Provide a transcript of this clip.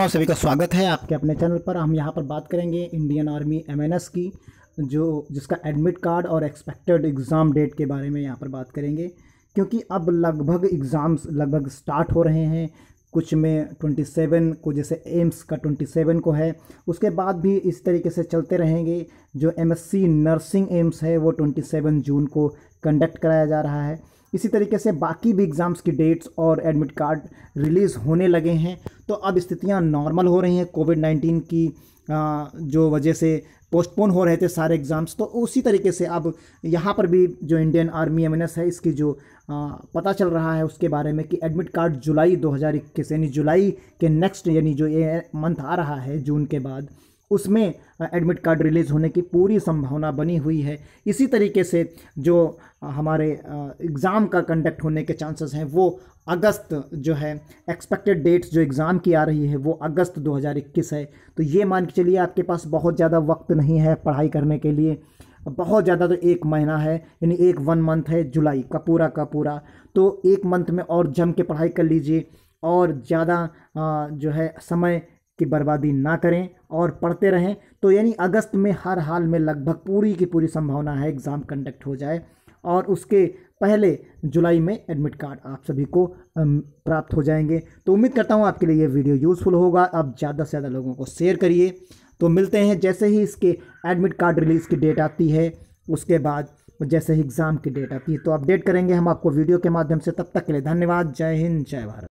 आप सभी का स्वागत है आपके अपने चैनल पर हम यहाँ पर बात करेंगे इंडियन आर्मी एम की जो जिसका एडमिट कार्ड और एक्सपेक्टेड एग्ज़ाम डेट के बारे में यहाँ पर बात करेंगे क्योंकि अब लगभग एग्ज़ाम्स लगभग स्टार्ट हो रहे हैं कुछ में 27 को जैसे एम्स का 27 को है उसके बाद भी इस तरीके से चलते रहेंगे जो एम नर्सिंग एम्स है वो ट्वेंटी जून को कंडक्ट कराया जा रहा है इसी तरीके से बाकी भी एग्ज़ाम्स की डेट्स और एडमिट कार्ड रिलीज़ होने लगे हैं तो अब स्थितियाँ नॉर्मल हो रही हैं कोविड नाइन्टीन की जो वजह से पोस्टपोन हो रहे थे सारे एग्ज़ाम्स तो उसी तरीके से अब यहाँ पर भी जो इंडियन आर्मी एम है इसकी जो पता चल रहा है उसके बारे में कि एडमिट कार्ड जुलाई 2021 यानी जुलाई के नेक्स्ट यानी जो ये मंथ आ रहा है जून के बाद उसमें एडमिट कार्ड रिलीज़ होने की पूरी संभावना बनी हुई है इसी तरीके से जो हमारे एग्ज़ाम का कंडक्ट होने के चांसेस हैं वो अगस्त जो है एक्सपेक्टेड डेट्स जो एग्ज़ाम की आ रही है वो अगस्त 2021 है तो ये मान के चलिए आपके पास बहुत ज़्यादा वक्त नहीं है पढ़ाई करने के लिए बहुत ज़्यादा तो एक महीना है यानी एक वन मंथ है जुलाई का पूरा का पूरा तो एक मंथ में और जम के पढ़ाई कर लीजिए और ज़्यादा जो है समय कि बर्बादी ना करें और पढ़ते रहें तो यानी अगस्त में हर हाल में लगभग पूरी की पूरी संभावना है एग्ज़ाम कंडक्ट हो जाए और उसके पहले जुलाई में एडमिट कार्ड आप सभी को प्राप्त हो जाएंगे तो उम्मीद करता हूँ आपके लिए ये वीडियो यूज़फुल होगा आप ज़्यादा से ज़्यादा लोगों को शेयर करिए तो मिलते हैं जैसे ही इसके एडमिट कार्ड रिलीज़ की डेट आती है उसके बाद जैसे ही एग्ज़ाम की डेट आती है तो अपडेट करेंगे हम आपको वीडियो के माध्यम से तब तक के लिए धन्यवाद जय हिंद जय भारत